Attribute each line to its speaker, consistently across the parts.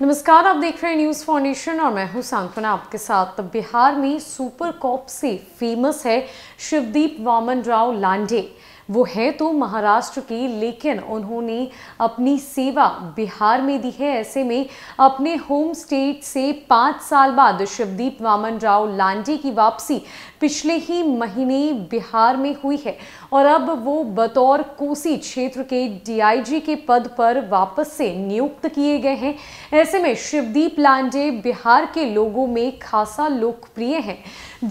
Speaker 1: नमस्कार आप देख रहे हैं न्यूज़ फाउंडेशन और मैं हूं सांत्वना आपके साथ बिहार में सुपर कॉप से फेमस है शिवदीप वामन राव लांडे वो है तो महाराष्ट्र की लेकिन उन्होंने अपनी सेवा बिहार में दी है ऐसे में अपने होम स्टेट से पाँच साल बाद शिवदीप वामन राव लांडे की वापसी पिछले ही महीने बिहार में हुई है और अब वो बतौर कोसी क्षेत्र के डीआईजी के पद पर वापस से नियुक्त किए गए हैं ऐसे में शिवदीप लांडे बिहार के लोगों में खासा लोकप्रिय हैं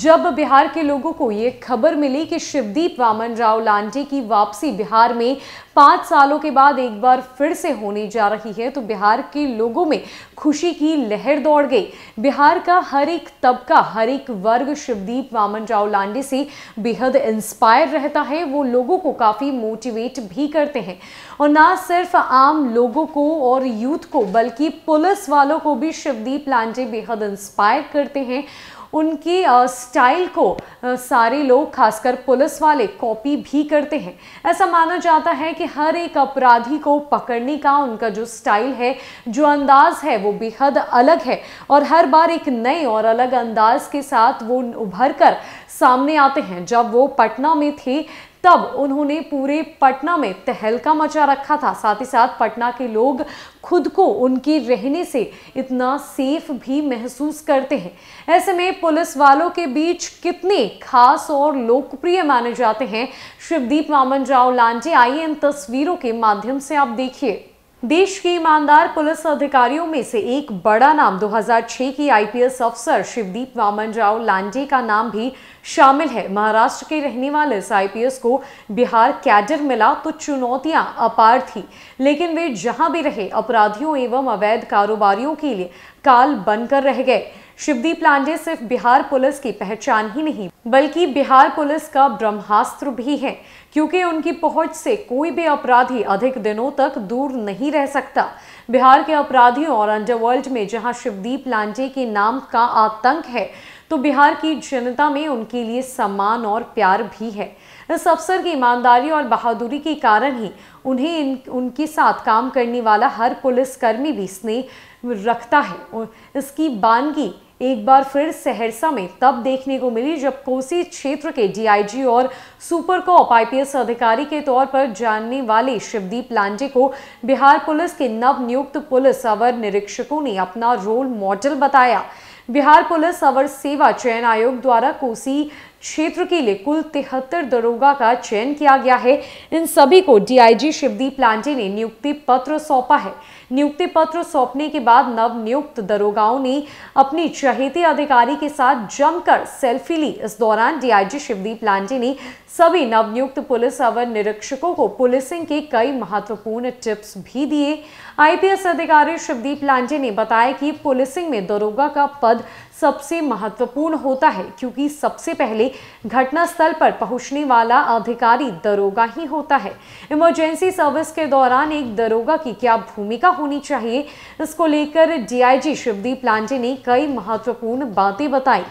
Speaker 1: जब बिहार के लोगों को ये खबर मिली कि शिवदीप वामन राव लांडे की वापसी बिहार में पांच सालों के बाद एक बार फिर से होने जा रही है तो बिहार के लोगों में खुशी की लहर दौड़ गई बिहार का हर एक तबका हर एक वर्ग शिवदीप वामन राव लांडे से बेहद इंस्पायर रहता है वो लोगों को काफ़ी मोटिवेट भी करते हैं और ना सिर्फ आम लोगों को और यूथ को बल्कि पुलिस वालों को भी शिवदीप लांडे बेहद इंस्पायर करते हैं उनकी स्टाइल को सारे लोग खासकर पुलिस वाले कॉपी भी करते हैं ऐसा माना जाता है कि हर एक अपराधी को पकड़ने का उनका जो स्टाइल है जो अंदाज है वो बेहद अलग है और हर बार एक नए और अलग अंदाज के साथ वो उभर कर सामने आते हैं जब वो पटना में थे तब उन्होंने पूरे पटना में तहलका मचा रखा था साथ ही साथ पटना के लोग खुद को उनके रहने से इतना सेफ भी महसूस करते हैं ऐसे में पुलिस वालों के बीच कितने खास और लोकप्रिय माने जाते हैं शिवदीप मामन राव लांडे आइए इन तस्वीरों के माध्यम से आप देखिए देश के ईमानदार पुलिस अधिकारियों में से एक बड़ा नाम 2006 की आईपीएस अफसर शिवदीप वामनराव लांडे का नाम भी शामिल है महाराष्ट्र के रहने वाले इस आईपीएस को बिहार कैडर मिला तो चुनौतियां अपार थी लेकिन वे जहां भी रहे अपराधियों एवं अवैध कारोबारियों के लिए काल बनकर रह गए शिवदीप लांडे सिर्फ बिहार पुलिस की पहचान ही नहीं बल्कि बिहार पुलिस का ब्रह्मास्त्र भी है क्योंकि उनकी पहुंच से कोई भी अपराधी अधिक दिनों तक दूर नहीं रह सकता बिहार के अपराधियों और अंडरवर्ल्ड में जहां शिवदीप लांडे के नाम का आतंक है तो बिहार की जनता में उनके लिए सम्मान और प्यार भी है इस अफसर की ईमानदारी और बहादुरी के कारण ही उन्हें इन उनके साथ काम करने वाला हर पुलिसकर्मी भी स्नेह रखता है इसकी बानगी एक बार फिर सहरसा में तब देखने को मिली जब कोसी क्षेत्र के डीआईजी और सुपर कॉप आईपीएस अधिकारी के तौर पर जानने वाले शिवदीप लांडे को बिहार पुलिस के नव नियुक्त पुलिस अवर निरीक्षकों ने अपना रोल मॉडल बताया बिहार पुलिस अवर सेवा चयन आयोग द्वारा कोसी क्षेत्र के लिए कुल तिहत्तर दरोगा का चयन किया गया है इन सभी को डीआईजी शिवदीप लांडे ने नियुक्ति पत्र सौंपा है नियुक्ति पत्र सौंपने के बाद नव नियुक्त दरोगाओं ने अपनी चहेती अधिकारी के साथ जमकर सेल्फी ली इस दौरान डीआईजी शिवदीप लांडे ने सभी नवनियुक्त पुलिस अवर निरीक्षकों को पुलिसिंग के कई महत्वपूर्ण टिप्स भी दिए आईपीएस अधिकारी शिवदीप लांजे ने बताया कि पुलिसिंग में दरोगा का पद सबसे महत्वपूर्ण होता है क्योंकि सबसे पहले घटनास्थल पर पहुंचने वाला अधिकारी दरोगा ही होता है इमरजेंसी सर्विस के दौरान एक दरोगा की क्या भूमिका होनी चाहिए इसको लेकर डीआईजी शिवदीप लांजे ने कई महत्वपूर्ण बातें बताई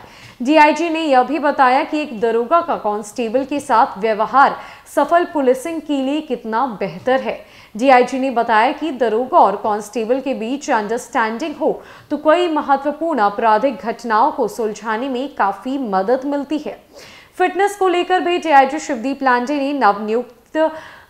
Speaker 1: डीआईजी ने यह भी बताया कि एक दरोगा का कांस्टेबल के साथ व्यवहार सफल पुलिसिंग के लिए कितना बेहतर है डीआईजी ने बताया कि दरोगा और कांस्टेबल के बीच अंडरस्टैंडिंग हो तो कई महत्वपूर्ण आपराधिक घटनाओं को सुलझाने में काफ़ी मदद मिलती है फिटनेस को लेकर भी डीआईजी शिवदीप लांडे ने नवनियुक्त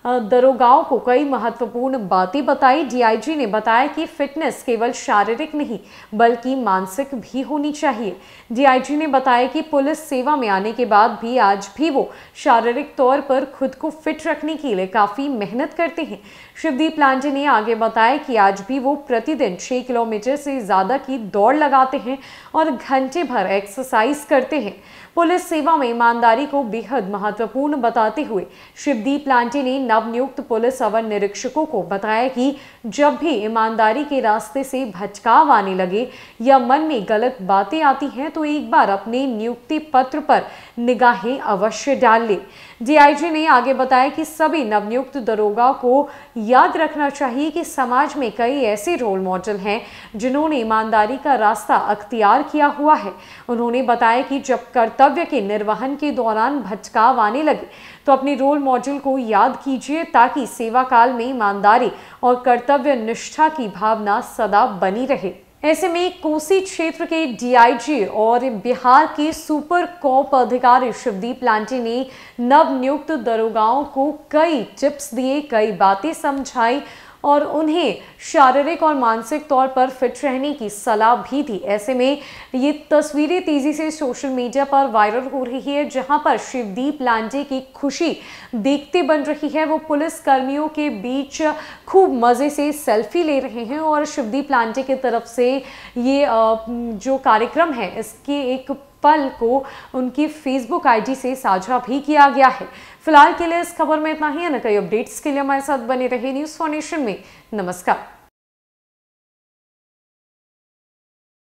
Speaker 1: दरोगाओं को कई महत्वपूर्ण बातें बताई डीआईजी ने बताया कि फिटनेस केवल शारीरिक नहीं बल्कि मानसिक भी होनी चाहिए डीआईजी ने बताया कि पुलिस सेवा में आने के बाद भी आज भी वो शारीरिक तौर पर खुद को फिट रखने के लिए काफ़ी मेहनत करते हैं शिवदीप लांडे ने आगे बताया कि आज भी वो प्रतिदिन छः किलोमीटर से ज़्यादा की दौड़ लगाते हैं और घंटे भर एक्सरसाइज करते हैं पुलिस सेवा में ईमानदारी को बेहद महत्वपूर्ण बताते हुए शिवदीप लांटी ने न नवनियुक्त पुलिस अवर निरीक्षकों को बताया कि जब भी ईमानदारी के रास्ते से भटकाव आने लगे या मन में गलत बातें आती हैं तो एक बार अपने नियुक्ति पत्र पर निगाहें अवश्य डाल ले डीआईजी ने आगे बताया कि सभी नवनियुक्त दरोगा को याद रखना चाहिए कि समाज में कई ऐसे रोल मॉडल हैं जिन्होंने ईमानदारी का रास्ता अख्तियार किया हुआ है उन्होंने बताया कि जब कर्तव्य के निर्वहन के दौरान भटकाव आने लगे तो अपने रोल मॉडल को याद कीजिए कीजिए ताकि सेवा काल में ईमानदारी और कर्तव्य निष्ठा की भावना सदा बनी रहे ऐसे में कोसी क्षेत्र के डीआईजी और बिहार के सुपर कॉप अधिकारी शिवदीप लांटी ने नवनियुक्त दरोगाओं को कई टिप्स दिए कई बातें समझाई और उन्हें शारीरिक और मानसिक तौर पर फिट रहने की सलाह भी दी ऐसे में ये तस्वीरें तेजी से सोशल मीडिया पर वायरल हो रही है जहां पर शिवदीप लांडे की खुशी देखते बन रही है वो पुलिस कर्मियों के बीच खूब मज़े से सेल्फी ले रहे हैं और शिवदीप लांडे की तरफ से ये जो कार्यक्रम है इसके एक पल को उनकी फेसबुक आईडी से साझा भी किया गया है फिलहाल के लिए इस खबर में इतना ही अन्य कई अपडेट्स के लिए हमारे साथ बने रहे न्यूज़ फॉर्नेशन में नमस्कार